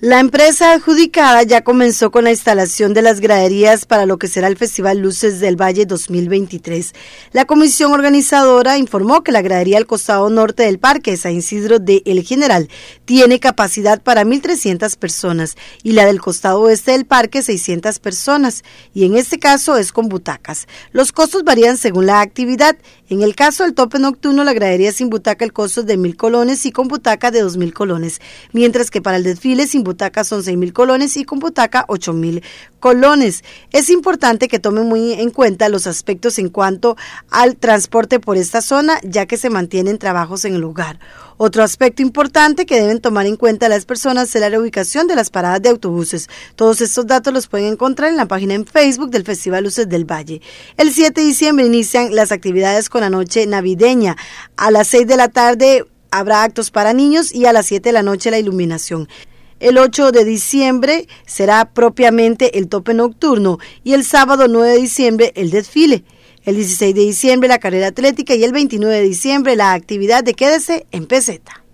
La empresa adjudicada ya comenzó con la instalación de las graderías para lo que será el Festival Luces del Valle 2023. La comisión organizadora informó que la gradería al costado norte del Parque San Isidro de El General tiene capacidad para 1.300 personas y la del costado oeste del parque 600 personas y en este caso es con butacas. Los costos varían según la actividad en el caso del tope nocturno, la gradería sin butaca el costo es de mil colones y con butaca de dos mil colones, mientras que para el desfile sin butaca son seis mil colones y con butaca ocho mil colones. Es importante que tomen muy en cuenta los aspectos en cuanto al transporte por esta zona, ya que se mantienen trabajos en el lugar. Otro aspecto importante que deben tomar en cuenta las personas es la ubicación de las paradas de autobuses. Todos estos datos los pueden encontrar en la página en Facebook del Festival Luces del Valle. El 7 de diciembre inician las actividades con la noche navideña. A las 6 de la tarde habrá actos para niños y a las 7 de la noche la iluminación. El 8 de diciembre será propiamente el tope nocturno y el sábado 9 de diciembre el desfile. El 16 de diciembre la carrera atlética y el 29 de diciembre la actividad de Quédese en Peseta.